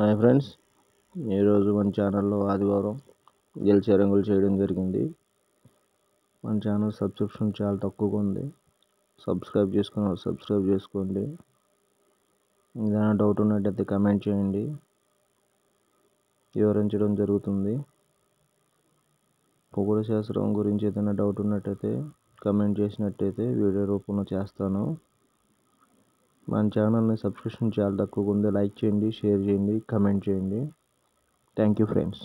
hi friends ఈరోజు మన ఛానల్లో ఆదివారం గెలిచే రంగులు చేయడం జరిగింది మన ఛానల్ సబ్స్క్రిప్షన్ చాలా తక్కువగా ఉంది సబ్స్క్రైబ్ చేసుకున్న సబ్స్క్రైబ్ చేసుకోండి ఏదైనా డౌట్ ఉన్నట్టయితే కమెంట్ చేయండి వివరించడం జరుగుతుంది ఖగోళ శాస్త్రం గురించి ఏదైనా డౌట్ ఉన్నట్టయితే కమెంట్ చేసినట్టయితే వీడియో రూపంలో చేస్తాను మన ఛానల్ని సబ్స్క్రిప్షన్ చాలా తక్కువగా ఉంది లైక్ చేయండి షేర్ చేయండి కమెంట్ చేయండి థ్యాంక్ యూ ఫ్రెండ్స్